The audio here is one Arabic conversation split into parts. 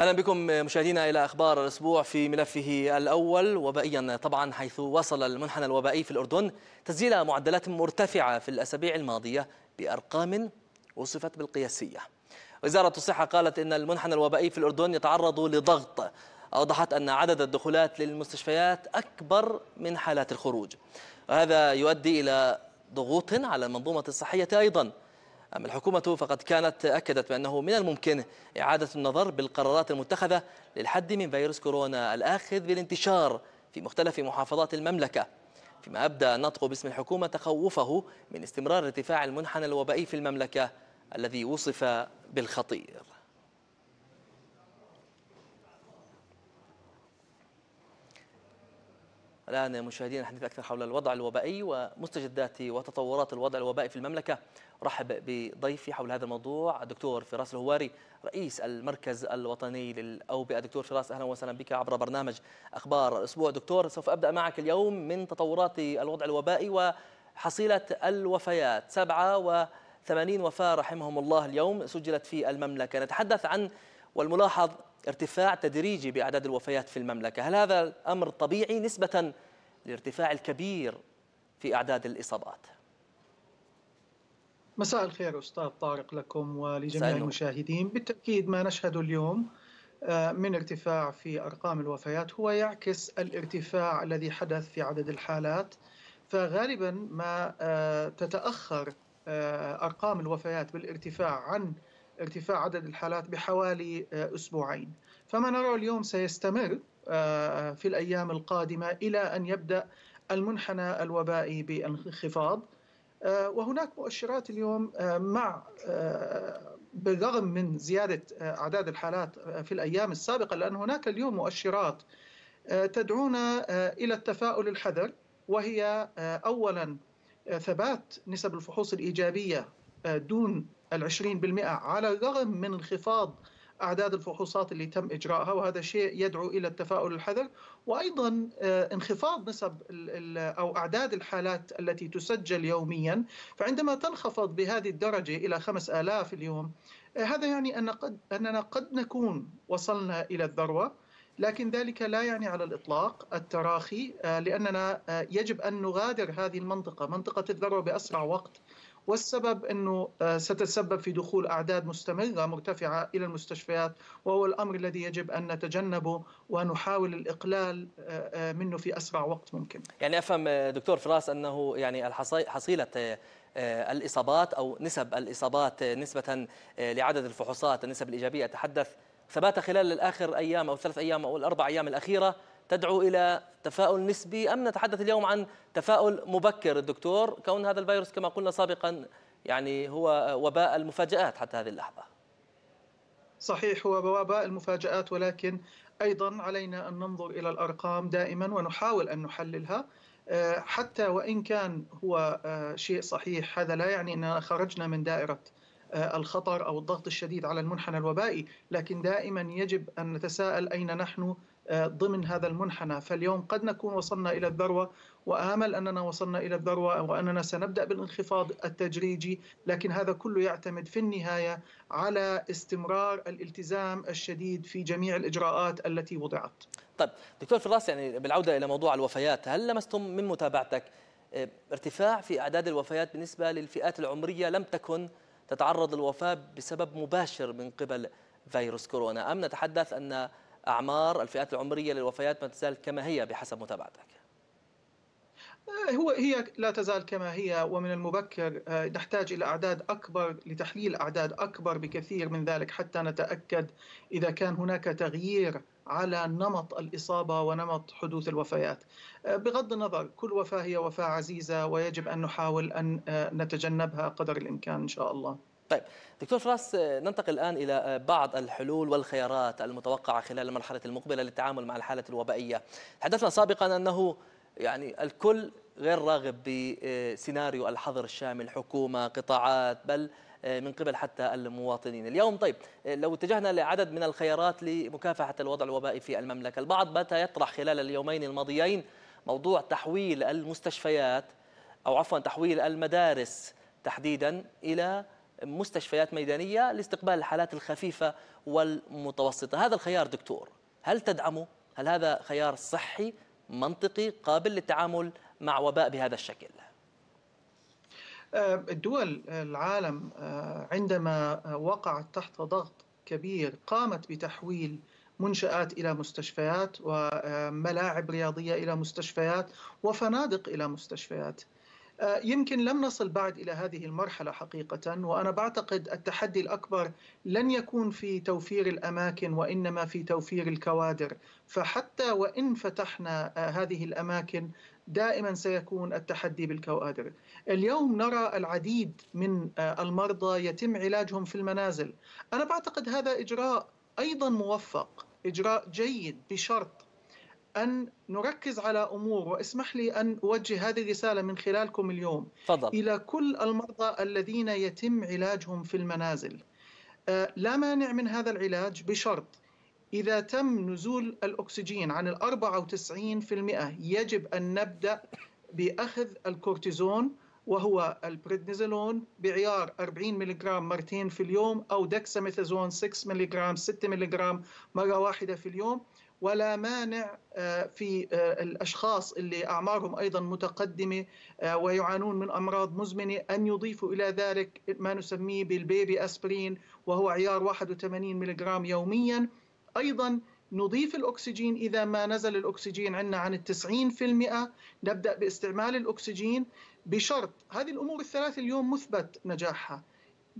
اهلا بكم مشاهدينا الى اخبار الاسبوع في ملفه الاول وبائيا طبعا حيث وصل المنحنى الوبائي في الاردن تسجيل معدلات مرتفعه في الاسابيع الماضيه بارقام وصفت بالقياسيه. وزاره الصحه قالت ان المنحنى الوبائي في الاردن يتعرض لضغط اوضحت ان عدد الدخولات للمستشفيات اكبر من حالات الخروج. وهذا يؤدي الى ضغوط على المنظومه الصحيه ايضا أما الحكومة فقد كانت أكدت بأنه من الممكن إعادة النظر بالقرارات المتخذة للحد من فيروس كورونا الآخذ بالانتشار في مختلف محافظات المملكة فيما أبدى نطق باسم الحكومة تخوفه من استمرار ارتفاع المنحنى الوبائي في المملكة الذي وصف بالخطير الآن مشاهدينا الحديث أكثر حول الوضع الوبائي ومستجدات وتطورات الوضع الوبائي في المملكة رحب بضيفي حول هذا الموضوع الدكتور فراس الهواري رئيس المركز الوطني للأوبئة دكتور فراس أهلا وسهلا بك عبر برنامج أخبار الأسبوع دكتور سوف أبدأ معك اليوم من تطورات الوضع الوبائي وحصيلة الوفيات سبعة وثمانين وفاة رحمهم الله اليوم سجلت في المملكة نتحدث عن والملاحظ ارتفاع تدريجي بأعداد الوفيات في المملكة هل هذا الأمر طبيعي نسبة للارتفاع الكبير في أعداد الإصابات؟ مساء الخير أستاذ طارق لكم ولجميع المشاهدين بالتأكيد ما نشهده اليوم آه، من ارتفاع في أرقام الوفيات هو يعكس الارتفاع الذي حدث في عدد الحالات فغالبا ما آه، تتأخر آه، أرقام الوفيات بالارتفاع عن ارتفاع عدد الحالات بحوالي آه، أسبوعين فما نرى اليوم سيستمر آه، في الأيام القادمة إلى أن يبدأ المنحنى الوبائي بانخفاض آه، وهناك مؤشرات اليوم مع بالرغم من زيادة أعداد الحالات في الأيام السابقة لأن هناك اليوم مؤشرات تدعونا إلى التفاؤل الحذر وهي أولا ثبات نسب الفحوص الإيجابية دون العشرين بالمئة على الرغم من انخفاض أعداد الفحوصات اللي تم إجراءها وهذا شيء يدعو إلى التفاؤل الحذر وأيضا آه، انخفاض نسب أو أعداد الحالات التي تسجل يوميا فعندما تنخفض بهذه الدرجة إلى خمس آلاف اليوم آه، هذا يعني أن قد أننا قد نكون وصلنا إلى الذروة لكن ذلك لا يعني على الاطلاق التراخي آه، لاننا يجب ان نغادر هذه المنطقه، منطقه الذروه باسرع وقت والسبب أنه آه، ستتسبب في دخول أعداد مستمرة مرتفعة إلى المستشفيات وهو الأمر الذي يجب أن نتجنبه ونحاول الإقلال آه، آه، منه في أسرع وقت ممكن يعني أفهم دكتور فراس أنه يعني حصيلة الإصابات أو نسب الإصابات نسبة لعدد الفحوصات النسب الإيجابية أتحدث ثبات خلال الآخر أيام أو ثلاث أيام أو الأربع أيام الأخيرة تدعو إلى تفاؤل نسبي أم نتحدث اليوم عن تفاؤل مبكر الدكتور كون هذا الفيروس كما قلنا سابقا يعني هو وباء المفاجآت حتى هذه اللحظة صحيح هو وباء المفاجآت ولكن أيضا علينا أن ننظر إلى الأرقام دائما ونحاول أن نحللها آه، حتى وإن كان هو آه، شيء صحيح هذا لا يعني أننا خرجنا من دائرة آه، الخطر او الضغط الشديد على المنحنى الوبائي، لكن دائما يجب ان نتساءل اين نحن آه، ضمن هذا المنحنى فاليوم قد نكون وصلنا إلى الذروة وآمل أننا وصلنا إلى الذروة وأننا سنبدأ بالانخفاض التدريجي لكن هذا كله يعتمد في النهاية على استمرار الالتزام الشديد في جميع الإجراءات التي وضعت طيب دكتور فراس يعني بالعودة إلى موضوع الوفيات هل لمستم من متابعتك آه، ارتفاع في أعداد الوفيات بالنسبة للفئات العمرية لم تكن تتعرض الوفاة بسبب مباشر من قبل فيروس كورونا أم نتحدث أن أعمار الفئات العمرية للوفيات ما تزال كما هي بحسب متابعتك آه، هو هي لا تزال كما هي ومن المبكر آه، نحتاج الى اعداد اكبر لتحليل اعداد اكبر بكثير من ذلك حتى نتاكد اذا كان هناك تغيير على نمط الاصابه ونمط حدوث الوفيات. آه، بغض النظر كل وفاه هي وفاه عزيزه ويجب ان نحاول ان نتجنبها قدر الامكان ان شاء الله. طيب دكتور فراس ننتقل الآن إلى بعض الحلول والخيارات المتوقعة خلال المرحلة المقبلة للتعامل مع الحالة الوبائية تحدثنا سابقا أنه يعني الكل غير راغب بسيناريو الحظر الشامل حكومة قطاعات بل آه، من قبل حتى المواطنين اليوم طيب آه، لو اتجهنا لعدد من الخيارات لمكافحة الوضع الوبائي في المملكة البعض بات يطرح خلال اليومين الماضيين موضوع تحويل المستشفيات أو عفوا تحويل المدارس تحديدا إلى مستشفيات ميدانية لاستقبال الحالات الخفيفة والمتوسطة هذا الخيار دكتور هل تدعمه؟ هل هذا خيار صحي منطقي قابل للتعامل مع وباء بهذا الشكل؟ آه، الدول العالم آه، عندما وقعت تحت ضغط كبير قامت بتحويل منشآت إلى مستشفيات وملاعب آه، رياضية إلى مستشفيات وفنادق إلى مستشفيات آه، يمكن لم نصل بعد الى هذه المرحله حقيقه وانا بعتقد التحدي الاكبر لن يكون في توفير الاماكن وانما في توفير الكوادر فحتى وان فتحنا آه، هذه الاماكن دائما سيكون التحدي بالكوادر. اليوم نرى العديد من آه، المرضى يتم علاجهم في المنازل. انا بعتقد هذا اجراء ايضا موفق، اجراء جيد بشرط أن نركز على أمور واسمح لي أن أوجه هذه الرسالة من خلالكم اليوم فضل. إلى كل المرضى الذين يتم علاجهم في المنازل آه، لا مانع من هذا العلاج بشرط إذا تم نزول الأكسجين عن ال 94% يجب أن نبدأ بأخذ الكورتيزون وهو البريدنيزولون بعيار 40 ملغ مرتين في اليوم أو دكساميثازون 6 ملغ 6 ملغ مرة واحدة في اليوم ولا مانع آه، في آه، الاشخاص اللي اعمارهم ايضا متقدمه آه، ويعانون من امراض مزمنه ان يضيفوا الى ذلك ما نسميه بالبيبي اسبرين وهو عيار 81 ملغ يوميا ايضا نضيف الأكسجين إذا ما نزل الأكسجين عندنا عن التسعين في المئة نبدأ باستعمال الأكسجين بشرط هذه الأمور الثلاث اليوم مثبت نجاحها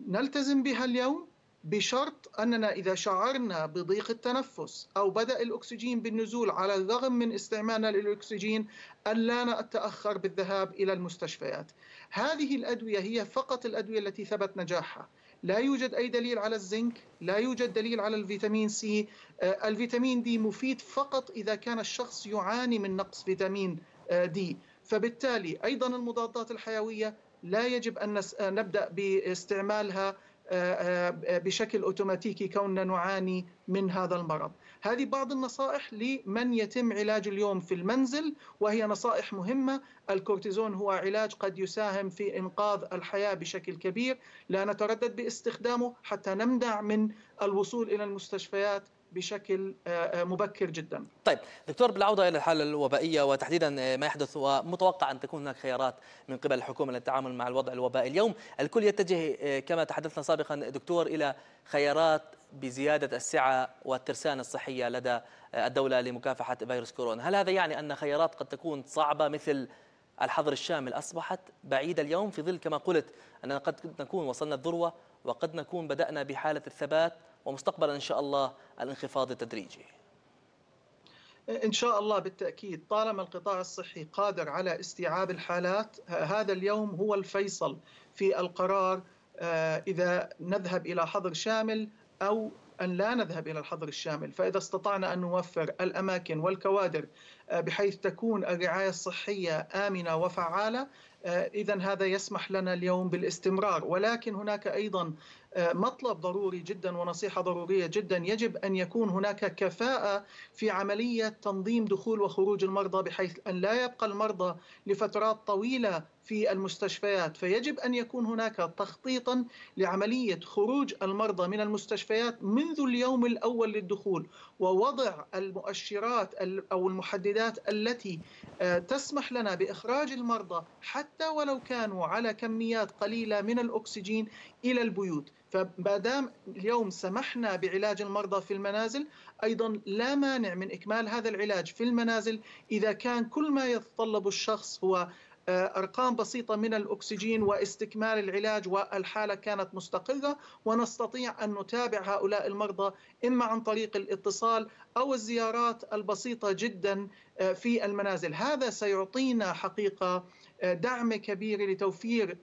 نلتزم بها اليوم بشرط أننا إذا شعرنا بضيق التنفس أو بدأ الأكسجين بالنزول على الرغم من استعمالنا للأكسجين ان لا نتأخر بالذهاب إلى المستشفيات هذه الأدوية هي فقط الأدوية التي ثبت نجاحها لا يوجد أي دليل على الزنك لا يوجد دليل على الفيتامين سي آه، الفيتامين دي مفيد فقط إذا كان الشخص يعاني من نقص فيتامين آه، دي فبالتالي أيضا المضادات الحيوية لا يجب أن آه، نبدأ باستعمالها آه، آه، آه، بشكل اوتوماتيكي كوننا نعاني من هذا المرض. هذه بعض النصائح لمن يتم علاج اليوم في المنزل وهي نصائح مهمه، الكورتيزون هو علاج قد يساهم في انقاذ الحياه بشكل كبير، لا نتردد باستخدامه حتى نمنع من الوصول الى المستشفيات بشكل آه، آه، مبكر جدا طيب دكتور بالعودة إلى الحالة الوبائية وتحديدا آه، ما يحدث ومتوقع أن تكون هناك خيارات من قبل الحكومة للتعامل مع الوضع الوبائي اليوم الكل يتجه كما تحدثنا سابقا دكتور إلى خيارات بزيادة السعة والترسانة الصحية لدى الدولة لمكافحة فيروس كورونا هل هذا يعني أن خيارات قد تكون صعبة مثل الحظر الشامل أصبحت بعيدة اليوم في ظل كما قلت أننا قد نكون وصلنا الذروة وقد نكون بدأنا بحالة الثبات ومستقبلا إن شاء الله الانخفاض التدريجي إن شاء الله بالتأكيد طالما القطاع الصحي قادر على استيعاب الحالات هذا اليوم هو الفيصل في القرار آه، إذا نذهب إلى حظر شامل أو أن لا نذهب إلى الحظر الشامل فإذا استطعنا أن نوفر الأماكن والكوادر آه، بحيث تكون الرعاية الصحية آمنة وفعالة آه، إذا هذا يسمح لنا اليوم بالاستمرار ولكن هناك أيضا مطلب ضروري جدا ونصيحه ضروريه جدا يجب ان يكون هناك كفاءه في عمليه تنظيم دخول وخروج المرضى بحيث ان لا يبقى المرضى لفترات طويله في المستشفيات فيجب ان يكون هناك تخطيطا لعمليه خروج المرضى من المستشفيات منذ اليوم الاول للدخول ووضع المؤشرات او المحددات التي آه، تسمح لنا باخراج المرضى حتى ولو كانوا على كميات قليله من الاكسجين الى البيوت فما دام اليوم سمحنا بعلاج المرضى في المنازل ايضا لا مانع من اكمال هذا العلاج في المنازل اذا كان كل ما يتطلب الشخص هو آه، ارقام بسيطه من الاكسجين واستكمال العلاج والحاله كانت مستقره ونستطيع ان نتابع هؤلاء المرضى اما عن طريق الاتصال او الزيارات البسيطه جدا آه، في المنازل، هذا سيعطينا حقيقه آه، دعم كبير لتوفير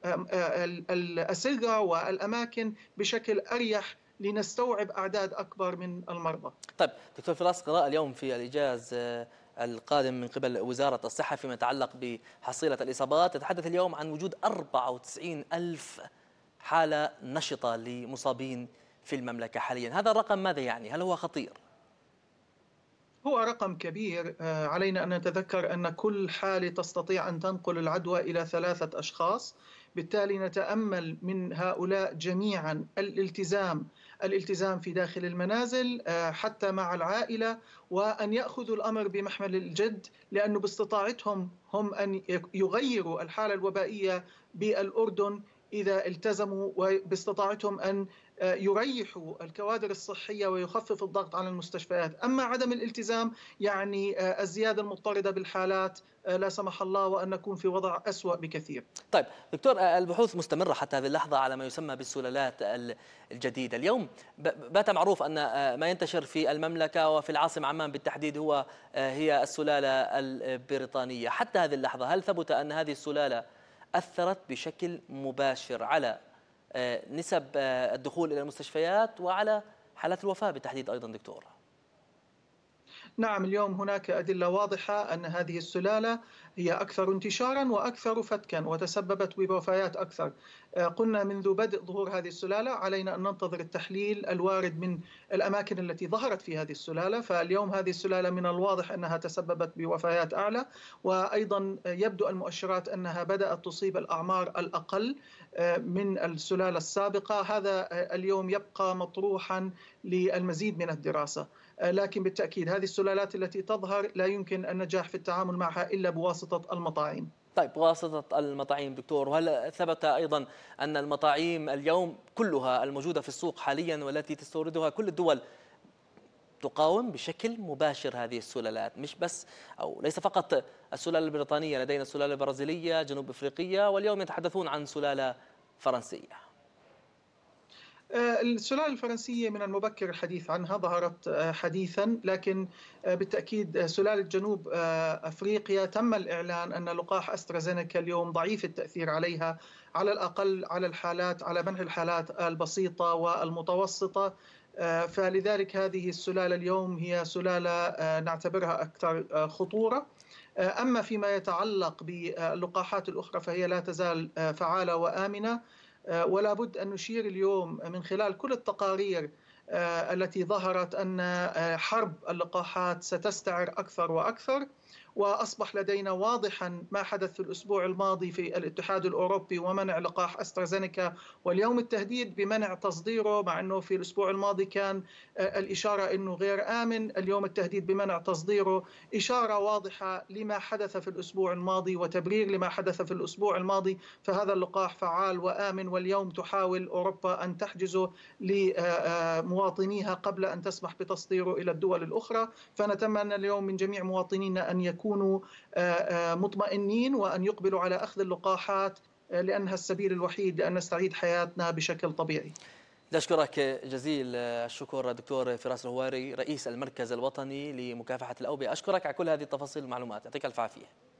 الأسرة والأماكن بشكل أريح لنستوعب أعداد أكبر من المرضى طيب دكتور فراس قراءة اليوم في الإجاز آه، القادم من قبل وزارة الصحة فيما يتعلق بحصيلة الإصابات تتحدث اليوم عن وجود 94 ألف حالة نشطة لمصابين في المملكة حاليا هذا الرقم ماذا يعني؟ هل هو خطير؟ هو رقم كبير آه، علينا أن نتذكر أن كل حالة تستطيع أن تنقل العدوى إلى ثلاثة أشخاص بالتالي نتأمل من هؤلاء جميعا الالتزام الالتزام في داخل المنازل آه، حتى مع العائلة وأن يأخذوا الأمر بمحمل الجد لأنه باستطاعتهم هم أن يغيروا الحالة الوبائية بالأردن إذا التزموا وباستطاعتهم أن يريح الكوادر الصحية ويخفف الضغط على المستشفيات أما عدم الالتزام يعني آه، الزيادة المضطردة بالحالات آه، لا سمح الله وأن نكون في وضع أسوأ بكثير طيب دكتور آه، البحوث مستمرة حتى هذه اللحظة على ما يسمى بالسلالات الجديدة اليوم بات معروف أن ما ينتشر في المملكة وفي العاصمة عمان بالتحديد هو هي السلالة البريطانية حتى هذه اللحظة هل ثبت أن هذه السلالة أثرت بشكل مباشر على آه، نسب آه، الدخول الى المستشفيات وعلى حالات الوفاه بالتحديد ايضا دكتور نعم اليوم هناك أدلة واضحة أن هذه السلالة هي أكثر انتشارا وأكثر فتكا وتسببت بوفيات أكثر آه، قلنا منذ بدء ظهور هذه السلالة علينا أن ننتظر التحليل الوارد من الأماكن التي ظهرت في هذه السلالة فاليوم هذه السلالة من الواضح أنها تسببت بوفيات أعلى وأيضا يبدو المؤشرات أنها بدأت تصيب الأعمار الأقل آه، من السلالة السابقة هذا آه، اليوم يبقى مطروحا للمزيد من الدراسة آه، لكن بالتاكيد هذه السلالات التي تظهر لا يمكن النجاح في التعامل معها الا بواسطه المطاعيم. طيب بواسطة المطاعيم دكتور وهل ثبت أيضا أن المطاعيم اليوم كلها الموجودة في السوق حاليا والتي تستوردها كل الدول تقاوم بشكل مباشر هذه السلالات مش بس أو ليس فقط السلالة البريطانية لدينا السلالة البرازيلية جنوب أفريقية واليوم يتحدثون عن سلالة فرنسية آه، السلالة الفرنسية من المبكر الحديث عنها ظهرت آه، حديثا لكن آه، بالتأكيد سلالة جنوب أفريقيا تم الإعلان أن لقاح أسترازينيكا اليوم ضعيف التأثير عليها على الأقل على الحالات على منع الحالات البسيطة والمتوسطة فلذلك هذه السلالة اليوم هي سلالة نعتبرها أكثر خطورة أما فيما يتعلق باللقاحات الأخرى فهي لا تزال فعالة وآمنة آه، ولا بد أن نشير اليوم من خلال كل التقارير آه، التي ظهرت أن آه، حرب اللقاحات ستستعر أكثر وأكثر واصبح لدينا واضحا ما حدث الاسبوع الماضي في الاتحاد الاوروبي ومنع لقاح استرازينيكا واليوم التهديد بمنع تصديره مع انه في الاسبوع الماضي كان آه، الاشاره انه غير امن، اليوم التهديد بمنع تصديره اشاره واضحه لما حدث في الاسبوع الماضي وتبرير لما حدث في الاسبوع الماضي فهذا اللقاح فعال وامن واليوم تحاول اوروبا ان تحجزه لمواطنيها آه، آه، قبل ان تسمح بتصديره الى الدول الاخرى، فنتمنى اليوم من جميع مواطنينا ان يكون يكونوا آه، آه، مطمئنين وان يقبلوا على اخذ اللقاحات آه، لانها السبيل الوحيد لان نستعيد حياتنا بشكل طبيعي. اشكرك جزيل الشكر دكتور فراس الهواري رئيس المركز الوطني لمكافحه الاوبئه، اشكرك على كل هذه التفاصيل والمعلومات، يعطيك الف عافيه.